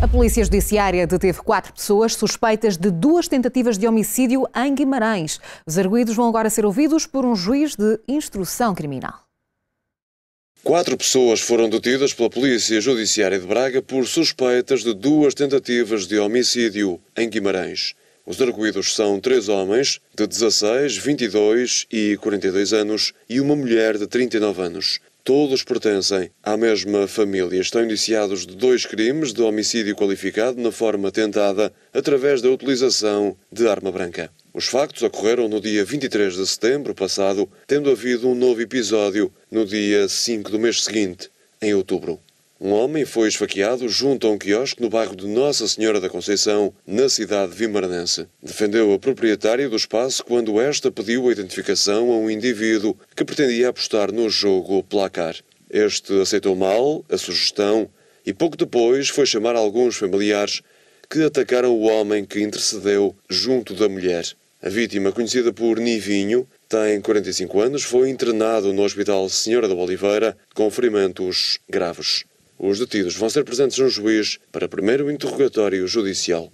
A Polícia Judiciária deteve quatro pessoas suspeitas de duas tentativas de homicídio em Guimarães. Os arguídos vão agora ser ouvidos por um juiz de instrução criminal. Quatro pessoas foram detidas pela Polícia Judiciária de Braga por suspeitas de duas tentativas de homicídio em Guimarães. Os arguídos são três homens de 16, 22 e 42 anos e uma mulher de 39 anos. Todos pertencem à mesma família. Estão indiciados de dois crimes de homicídio qualificado na forma tentada através da utilização de arma branca. Os factos ocorreram no dia 23 de setembro passado, tendo havido um novo episódio no dia 5 do mês seguinte, em outubro. Um homem foi esfaqueado junto a um quiosque no bairro de Nossa Senhora da Conceição, na cidade vimaranense. Defendeu a proprietária do espaço quando esta pediu a identificação a um indivíduo que pretendia apostar no jogo placar. Este aceitou mal a sugestão e pouco depois foi chamar alguns familiares que atacaram o homem que intercedeu junto da mulher. A vítima, conhecida por Nivinho, tem 45 anos, foi internado no Hospital Senhora da Oliveira com ferimentos graves. Os detidos vão ser presentes no juiz para primeiro interrogatório judicial.